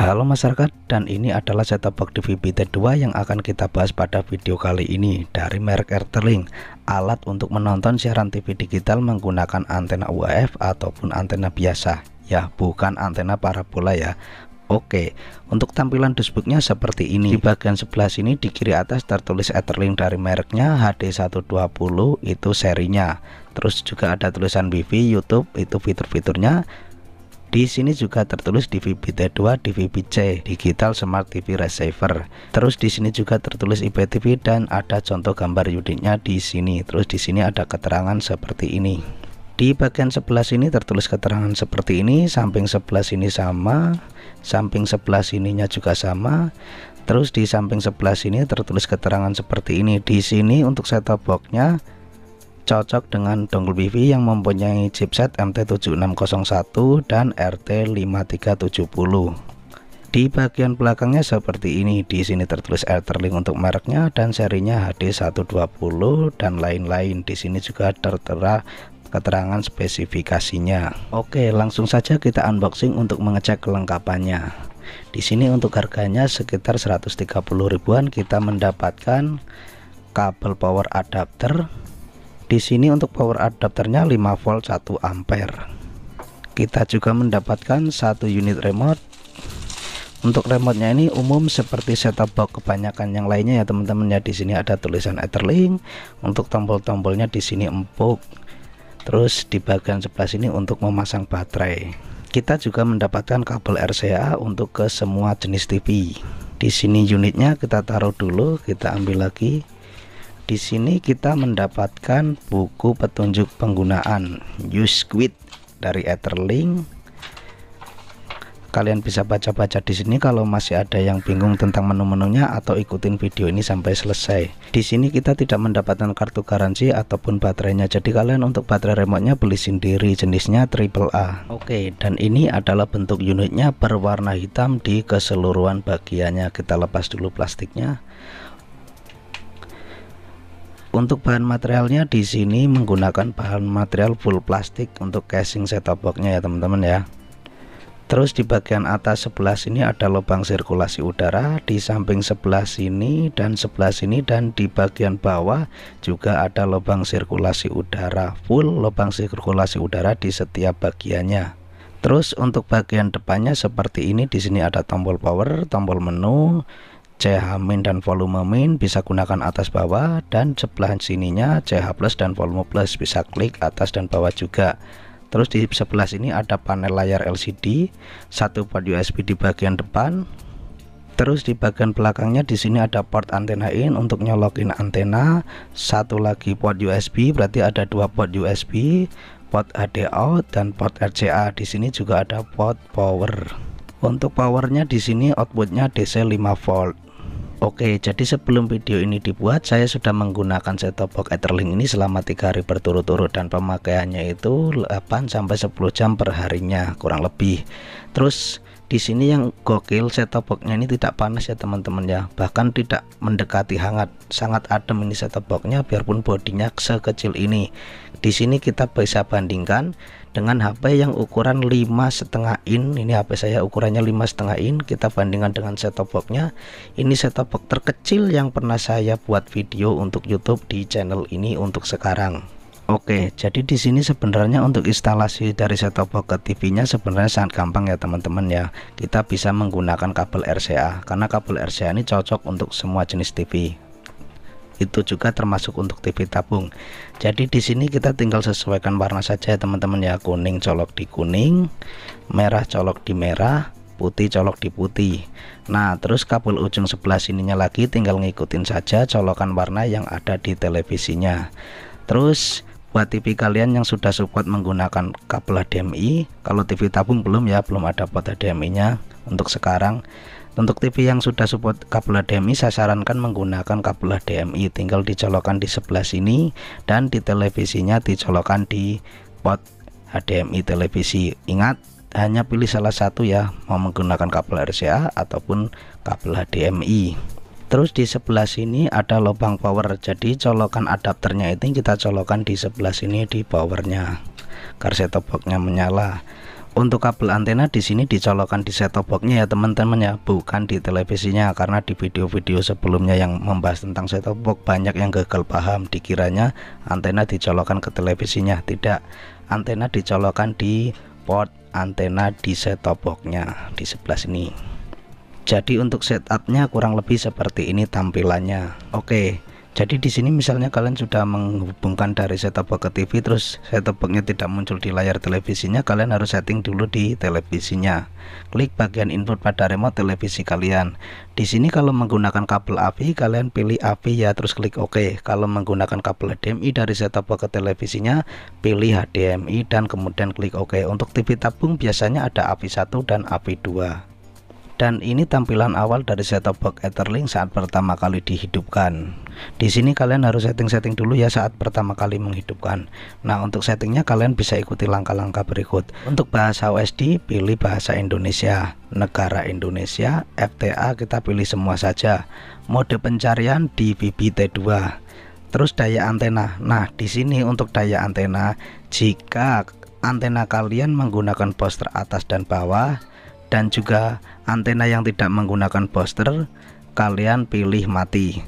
Halo masyarakat dan ini adalah setup box DVB T2 yang akan kita bahas pada video kali ini dari merek Erterling alat untuk menonton siaran TV digital menggunakan antena UHF ataupun antena biasa ya bukan antena parabola ya Oke, untuk tampilan dashboardnya seperti ini. Di bagian sebelah sini di kiri atas tertulis Etherlink dari mereknya HD120 itu serinya. Terus juga ada tulisan WiFi, YouTube itu fitur-fiturnya. Di sini juga tertulis DVB-T2, DVB-C, Digital Smart TV Receiver. Terus di sini juga tertulis IPTV dan ada contoh gambar unitnya di sini. Terus di sini ada keterangan seperti ini. Di bagian sebelah sini tertulis keterangan seperti ini, samping sebelah sini sama, samping sebelah sininya juga sama. Terus di samping sebelah sini tertulis keterangan seperti ini. Di sini untuk set boxnya cocok dengan dongle wifi yang mempunyai chipset MT7601 dan RT5370 di bagian belakangnya seperti ini di sini tertulis Etherlink untuk mereknya dan serinya HD120 dan lain-lain di sini juga tertera keterangan spesifikasinya Oke langsung saja kita unboxing untuk mengecek kelengkapannya di sini untuk harganya sekitar 130 ribuan kita mendapatkan kabel power adapter di sini untuk power adapternya 5 volt 1 ampere. Kita juga mendapatkan satu unit remote. Untuk remotenya ini umum seperti setup box kebanyakan yang lainnya ya teman-teman ya. Di sini ada tulisan Etherlink. Untuk tombol-tombolnya di sini empuk. Terus di bagian sebelah sini untuk memasang baterai. Kita juga mendapatkan kabel RCA untuk ke semua jenis TV. Di sini unitnya kita taruh dulu, kita ambil lagi. Di sini kita mendapatkan buku petunjuk penggunaan Use Quit dari Etherlink. Kalian bisa baca-baca di sini kalau masih ada yang bingung tentang menu-menunya atau ikutin video ini sampai selesai. Di sini kita tidak mendapatkan kartu garansi ataupun baterainya. Jadi kalian untuk baterai remote-nya beli sendiri jenisnya triple A. Oke, dan ini adalah bentuk unitnya berwarna hitam di keseluruhan bagiannya. Kita lepas dulu plastiknya untuk bahan materialnya di sini menggunakan bahan material full plastik untuk casing setup boxnya ya teman-teman ya terus di bagian atas sebelah sini ada lubang sirkulasi udara di samping sebelah sini dan sebelah sini dan di bagian bawah juga ada lubang sirkulasi udara full lubang sirkulasi udara di setiap bagiannya terus untuk bagian depannya seperti ini di sini ada tombol power tombol menu CH min dan volume min bisa gunakan atas bawah dan sebelah sininya CH plus dan volume plus bisa klik atas dan bawah juga terus di sebelah sini ada panel layar LCD satu port USB di bagian depan terus di bagian belakangnya di sini ada port antena in untuk nyolokin antena satu lagi port USB berarti ada dua port USB port HD out dan port RCA di sini juga ada port power untuk powernya di sini outputnya DC 5 volt Oke, jadi sebelum video ini dibuat, saya sudah menggunakan set-top box Etherlink ini selama tiga hari berturut-turut dan pemakaiannya itu 8 sampai 10 jam per harinya kurang lebih. Terus di sini yang gokil set boxnya ini tidak panas ya teman-teman ya bahkan tidak mendekati hangat sangat adem ini set boxnya biarpun bodinya sekecil ini di sini kita bisa bandingkan dengan HP yang ukuran lima setengah in ini HP saya ukurannya lima setengah in kita bandingkan dengan set boxnya ini set box terkecil yang pernah saya buat video untuk YouTube di channel ini untuk sekarang Oke, jadi di sini sebenarnya untuk instalasi dari set box ke TV-nya sebenarnya sangat gampang ya teman-teman ya. Kita bisa menggunakan kabel RCA karena kabel RCA ini cocok untuk semua jenis TV. Itu juga termasuk untuk TV tabung. Jadi di sini kita tinggal sesuaikan warna saja ya teman-teman ya. Kuning colok di kuning, merah colok di merah, putih colok di putih nah terus kabel ujung sebelah sininya lagi tinggal ngikutin saja colokan warna yang ada di televisinya terus buat TV kalian yang sudah support menggunakan kabel HDMI kalau TV tabung belum ya belum ada port HDMI nya untuk sekarang untuk TV yang sudah support kabel HDMI saya sarankan menggunakan kabel HDMI tinggal dicolokkan di sebelah sini dan di televisinya dicolokkan di port HDMI televisi ingat hanya pilih salah satu ya mau menggunakan kabel RCA ataupun kabel HDMI terus di sebelah sini ada lubang power jadi colokan adapternya itu kita colokan di sebelah sini di powernya agar set boxnya menyala untuk kabel antena di sini dicolokkan di set top boxnya ya teman-teman ya bukan di televisinya karena di video-video sebelumnya yang membahas tentang set top box banyak yang gagal paham dikiranya antena dicolokkan ke televisinya tidak antena dicolokkan di port antena di set top boxnya di sebelah sini jadi untuk setupnya kurang lebih seperti ini tampilannya oke jadi di sini misalnya kalian sudah menghubungkan dari setup box ke TV terus setup boxnya tidak muncul di layar televisinya kalian harus setting dulu di televisinya klik bagian input pada remote televisi kalian di sini kalau menggunakan kabel AV kalian pilih AV ya terus klik OK kalau menggunakan kabel HDMI dari setup box ke televisinya pilih HDMI dan kemudian klik OK untuk TV tabung biasanya ada AV 1 dan AV 2 dan ini tampilan awal dari setup box Etherlink saat pertama kali dihidupkan. Di sini kalian harus setting-setting dulu ya saat pertama kali menghidupkan. Nah, untuk settingnya kalian bisa ikuti langkah-langkah berikut. Untuk bahasa OSD pilih bahasa Indonesia, negara Indonesia, FTA kita pilih semua saja. Mode pencarian di BBT2 terus daya antena. Nah, di sini untuk daya antena, jika antena kalian menggunakan poster atas dan bawah, dan juga antena yang tidak menggunakan booster kalian pilih mati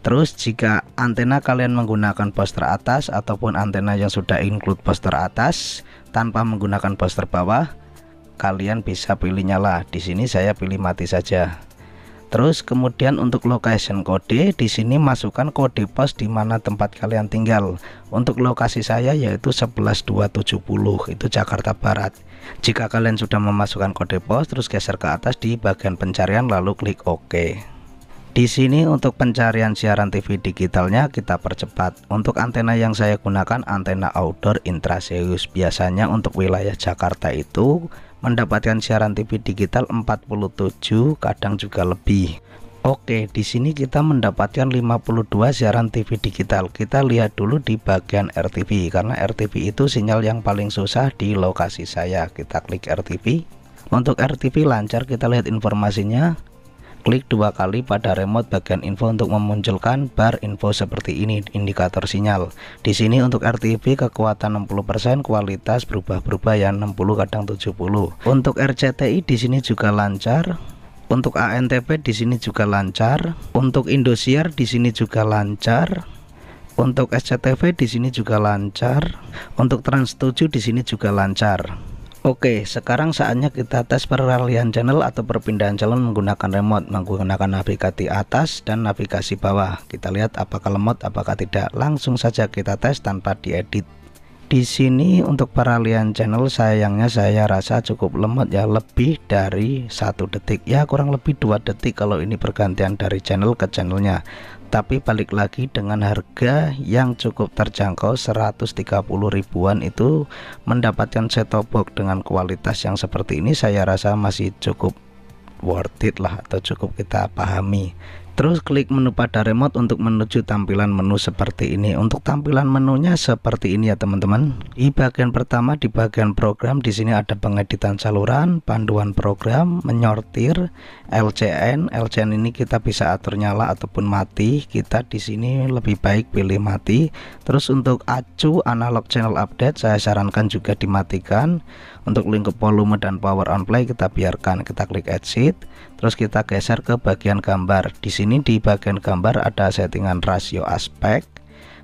terus jika antena kalian menggunakan booster atas ataupun antena yang sudah include booster atas tanpa menggunakan booster bawah kalian bisa pilih nyala di sini saya pilih mati saja terus kemudian untuk location kode di sini masukkan kode pos di mana tempat kalian tinggal untuk lokasi saya yaitu 11270 itu Jakarta Barat jika kalian sudah memasukkan kode pos terus geser ke atas di bagian pencarian lalu klik OK di sini untuk pencarian siaran TV digitalnya kita percepat. Untuk antena yang saya gunakan antena outdoor Intraseus. Biasanya untuk wilayah Jakarta itu mendapatkan siaran TV digital 47 kadang juga lebih Oke, di sini kita mendapatkan 52 siaran TV digital. Kita lihat dulu di bagian RTV karena RTV itu sinyal yang paling susah di lokasi saya. Kita klik RTV. Untuk RTV lancar kita lihat informasinya Klik dua kali pada remote bagian info untuk memunculkan bar info seperti ini indikator sinyal. Di sini untuk RTB kekuatan 60% kualitas berubah-berubah ya 60 kadang 70. Untuk RCTI di sini juga lancar, untuk ANTP di sini juga lancar, untuk Indosiar di sini juga lancar, untuk SCTV di sini juga lancar, untuk Trans7 di sini juga lancar. Oke, sekarang saatnya kita tes peralihan channel atau perpindahan channel menggunakan remote, menggunakan navigasi atas dan navigasi bawah. Kita lihat apakah lemot, apakah tidak. Langsung saja kita tes tanpa diedit di sini untuk peralihan channel sayangnya saya rasa cukup lemot ya lebih dari satu detik ya kurang lebih dua detik kalau ini pergantian dari channel ke channelnya tapi balik lagi dengan harga yang cukup terjangkau 130 ribuan itu mendapatkan set top box dengan kualitas yang seperti ini saya rasa masih cukup worth it lah atau cukup kita pahami Terus klik menu pada remote untuk menuju tampilan menu seperti ini. Untuk tampilan menunya seperti ini ya teman-teman. Di bagian pertama di bagian program di sini ada pengeditan saluran, panduan program, menyortir, LCN. LCN ini kita bisa atur nyala ataupun mati. Kita di sini lebih baik pilih mati. Terus untuk acu analog channel update saya sarankan juga dimatikan untuk link ke volume dan power on play kita biarkan kita klik exit terus kita geser ke bagian gambar di sini di bagian gambar ada settingan rasio aspek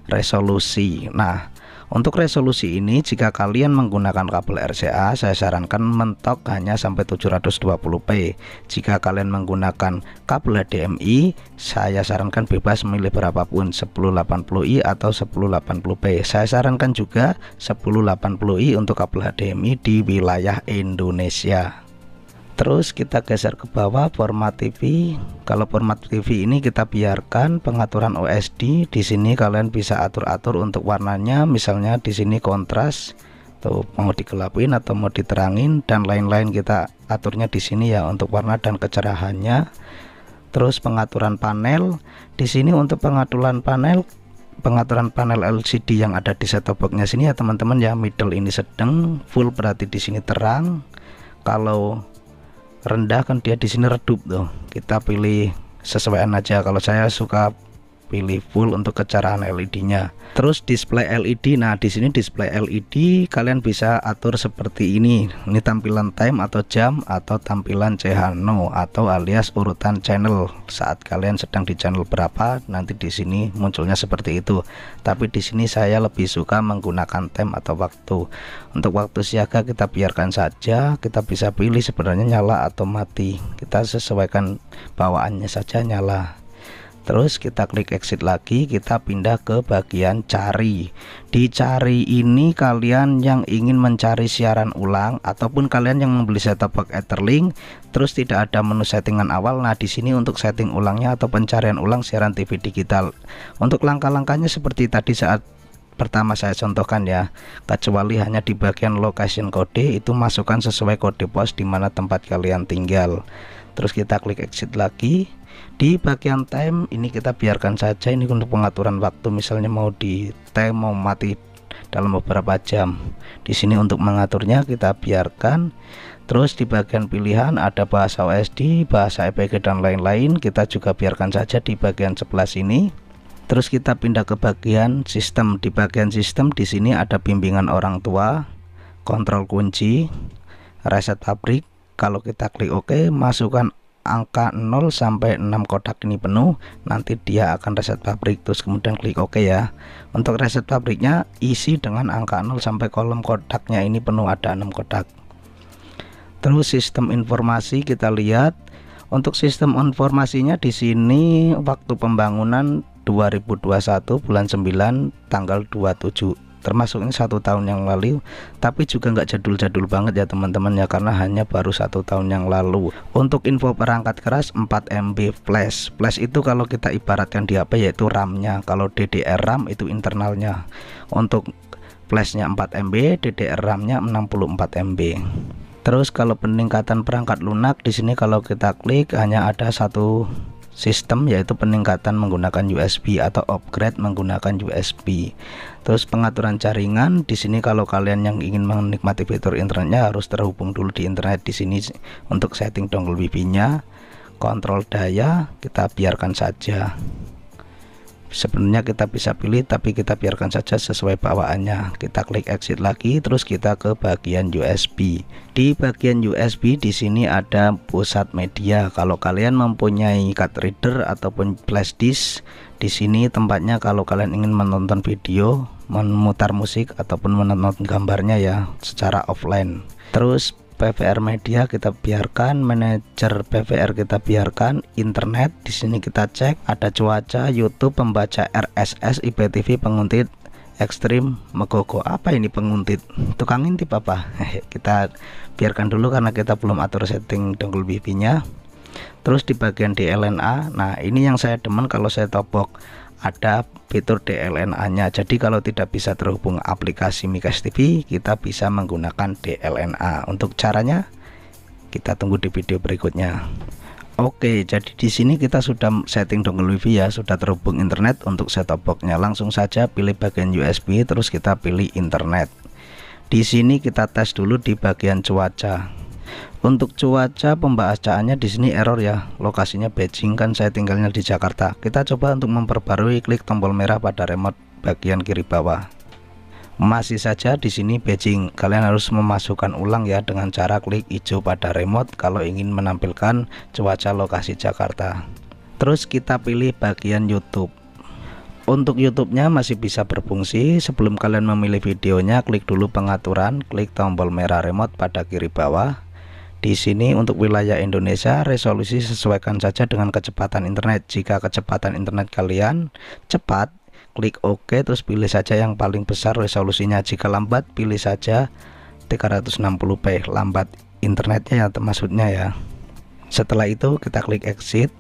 resolusi nah untuk resolusi ini jika kalian menggunakan kabel RCA saya sarankan mentok hanya sampai 720p Jika kalian menggunakan kabel HDMI saya sarankan bebas memilih berapapun 1080i atau 1080p Saya sarankan juga 1080i untuk kabel HDMI di wilayah Indonesia terus kita geser ke bawah format TV kalau format TV ini kita biarkan pengaturan OSD di sini kalian bisa atur-atur untuk warnanya misalnya di sini kontras tuh mau dikelapin atau mau diterangin dan lain-lain kita aturnya di sini ya untuk warna dan kecerahannya terus pengaturan panel di sini untuk pengaturan panel pengaturan panel LCD yang ada di set top boxnya sini ya teman-teman ya middle ini sedang full berarti di sini terang kalau rendah kan dia di sini redup tuh kita pilih sesuaian aja kalau saya suka pilih full untuk kecerahan LED-nya. Terus display LED. Nah, di sini display LED kalian bisa atur seperti ini. Ini tampilan time atau jam atau tampilan CH no atau alias urutan channel. Saat kalian sedang di channel berapa, nanti di sini munculnya seperti itu. Tapi di sini saya lebih suka menggunakan time atau waktu. Untuk waktu siaga kita biarkan saja, kita bisa pilih sebenarnya nyala atau mati. Kita sesuaikan bawaannya saja nyala terus kita klik exit lagi kita pindah ke bagian cari di cari ini kalian yang ingin mencari siaran ulang ataupun kalian yang membeli setup box Etherlink terus tidak ada menu settingan awal nah di sini untuk setting ulangnya atau pencarian ulang siaran TV digital untuk langkah-langkahnya seperti tadi saat pertama saya contohkan ya kecuali hanya di bagian location kode itu masukkan sesuai kode pos di mana tempat kalian tinggal terus kita klik exit lagi di bagian time ini kita biarkan saja ini untuk pengaturan waktu misalnya mau di time mau mati dalam beberapa jam di sini untuk mengaturnya kita biarkan terus di bagian pilihan ada bahasa OSD bahasa EPG dan lain-lain kita juga biarkan saja di bagian sebelah sini terus kita pindah ke bagian sistem di bagian sistem di sini ada bimbingan orang tua kontrol kunci reset pabrik kalau kita klik OK masukkan angka 0 sampai 6 kotak ini penuh nanti dia akan reset pabrik terus kemudian klik OK ya untuk reset pabriknya isi dengan angka 0 sampai kolom kotaknya ini penuh ada 6 kotak terus sistem informasi kita lihat untuk sistem informasinya di sini waktu pembangunan 2021 bulan 9 tanggal 27 termasuk ini satu tahun yang lalu tapi juga nggak jadul-jadul banget ya teman-teman ya karena hanya baru satu tahun yang lalu untuk info perangkat keras 4 MB flash flash itu kalau kita ibaratkan di apa yaitu RAM-nya kalau DDR RAM itu internalnya untuk flashnya 4 MB DDR RAM-nya 64 MB Terus kalau peningkatan perangkat lunak di sini kalau kita klik hanya ada satu sistem yaitu peningkatan menggunakan USB atau upgrade menggunakan USB. Terus pengaturan jaringan di sini kalau kalian yang ingin menikmati fitur internetnya harus terhubung dulu di internet di sini untuk setting dongle wifi-nya. Kontrol daya kita biarkan saja sebenarnya kita bisa pilih tapi kita biarkan saja sesuai bawaannya kita klik exit lagi terus kita ke bagian USB di bagian USB di sini ada pusat media kalau kalian mempunyai card reader ataupun flash disk di sini tempatnya kalau kalian ingin menonton video memutar musik ataupun menonton gambarnya ya secara offline terus PVR media kita biarkan, manajer PVR kita biarkan, internet di sini kita cek, ada cuaca, YouTube, pembaca RSS, IPTV, penguntit, ekstrim, megogo. Apa ini penguntit? Tukang intip apa? kita biarkan dulu karena kita belum atur setting dongle BB nya Terus di bagian DLNA, nah ini yang saya demen kalau saya topok ada fitur DLNA-nya. Jadi kalau tidak bisa terhubung aplikasi Mikas TV, kita bisa menggunakan DLNA. Untuk caranya kita tunggu di video berikutnya. Oke, jadi di sini kita sudah setting dongle WiFi ya, sudah terhubung internet untuk setup box-nya. Langsung saja pilih bagian USB terus kita pilih internet. Di sini kita tes dulu di bagian cuaca. Untuk cuaca pembacaannya di sini error ya. Lokasinya Beijing kan saya tinggalnya di Jakarta. Kita coba untuk memperbarui klik tombol merah pada remote bagian kiri bawah. Masih saja di sini Beijing. Kalian harus memasukkan ulang ya dengan cara klik hijau pada remote kalau ingin menampilkan cuaca lokasi Jakarta. Terus kita pilih bagian YouTube. Untuk YouTube-nya masih bisa berfungsi. Sebelum kalian memilih videonya, klik dulu pengaturan, klik tombol merah remote pada kiri bawah di sini untuk wilayah Indonesia resolusi sesuaikan saja dengan kecepatan internet. Jika kecepatan internet kalian cepat, klik OK terus pilih saja yang paling besar resolusinya. Jika lambat, pilih saja 360p lambat internetnya ya maksudnya ya. Setelah itu kita klik exit.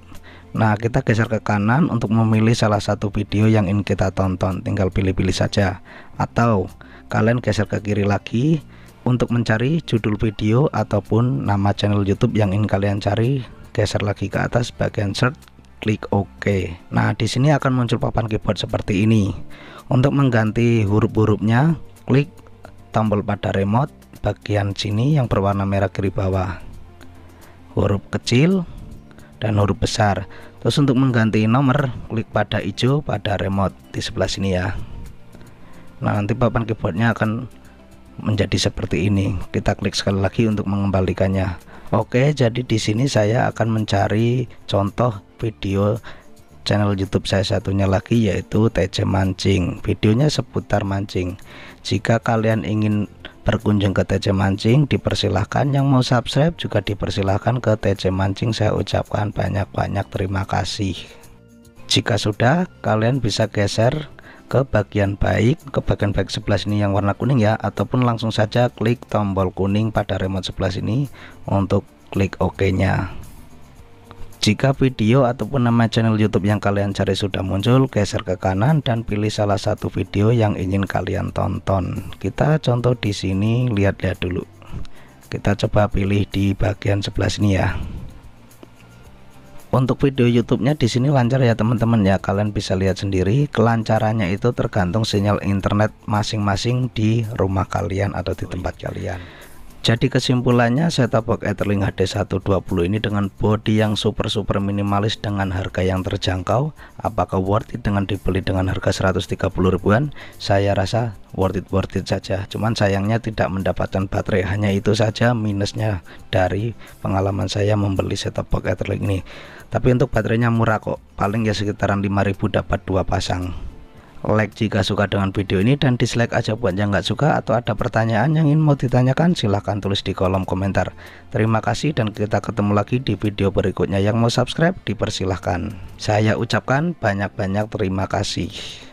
Nah, kita geser ke kanan untuk memilih salah satu video yang ingin kita tonton. Tinggal pilih-pilih saja. Atau kalian geser ke kiri lagi untuk mencari judul video ataupun nama channel YouTube yang ingin kalian cari, geser lagi ke atas bagian search, klik OK. Nah, di sini akan muncul papan keyboard seperti ini. Untuk mengganti huruf-hurufnya, klik tombol pada remote bagian sini yang berwarna merah kiri bawah. Huruf kecil dan huruf besar. Terus untuk mengganti nomor, klik pada hijau pada remote di sebelah sini ya. Nah, nanti papan keyboardnya akan menjadi seperti ini kita klik sekali lagi untuk mengembalikannya Oke jadi di sini saya akan mencari contoh video channel YouTube saya satunya lagi yaitu TC Mancing. Videonya seputar mancing. Jika kalian ingin berkunjung ke TC Mancing dipersilahkan yang mau subscribe juga dipersilahkan ke TC Mancing saya ucapkan banyak-banyak terima kasih jika sudah kalian bisa geser ke bagian baik ke bagian baik sebelah sini yang warna kuning ya ataupun langsung saja klik tombol kuning pada remote sebelah sini untuk klik OK nya jika video ataupun nama channel YouTube yang kalian cari sudah muncul geser ke kanan dan pilih salah satu video yang ingin kalian tonton kita contoh di sini lihat-lihat dulu kita coba pilih di bagian sebelah sini ya untuk video YouTube-nya di sini lancar ya teman-teman ya. Kalian bisa lihat sendiri kelancarannya itu tergantung sinyal internet masing-masing di rumah kalian atau di tempat kalian. Jadi kesimpulannya setup box Etherlink HD120 ini dengan body yang super-super minimalis dengan harga yang terjangkau Apakah worth it dengan dibeli dengan harga 130 ribuan? Saya rasa worth it worth it saja cuman sayangnya tidak mendapatkan baterai hanya itu saja minusnya dari pengalaman saya membeli setup box Etherlink ini tapi untuk baterainya murah kok paling ya sekitaran 5000 dapat dua pasang like jika suka dengan video ini dan dislike aja buat yang nggak suka atau ada pertanyaan yang ingin mau ditanyakan silahkan tulis di kolom komentar terima kasih dan kita ketemu lagi di video berikutnya yang mau subscribe dipersilahkan saya ucapkan banyak-banyak terima kasih